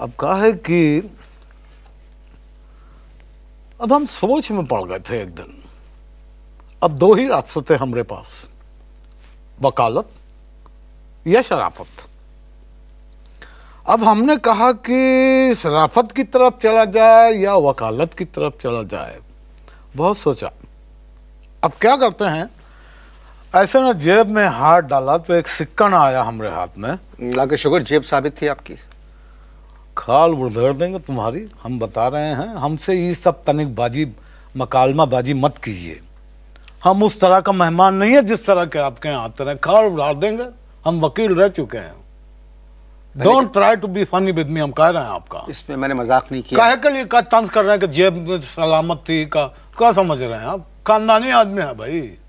अब कहा है कि अब हम सोच में पड़ गए थे एक दिन अब दो ही रास्ते थे हमारे पास वकालत या शराफत अब हमने कहा कि शराफत की तरफ चला जाए या वकालत की तरफ चला जाए बहुत सोचा अब क्या करते हैं ऐसे ना जेब में हाथ डाला तो एक सिक्कन आया हमारे हाथ में लाके शुक्र जेब साबित थी आपकी खाल उधेड़ देंगे तुम्हारी हम बता रहे हैं हमसे ये सब तनिक बाजी मकालमा बाजी मत कीजिए हम उस तरह का मेहमान नहीं है जिस तरह के आपके यहाँ आते हैं खाल उधार देंगे हम वकील रह चुके हैं don't try to be funny with me हम कह रहे हैं आपका इसमें मैंने मजाक नहीं किया कहे के लिए का तंज कर रहे हैं कि जेब में सलामत थी का क्या समझ रहे हैं आप खानदानी आदमी है भाई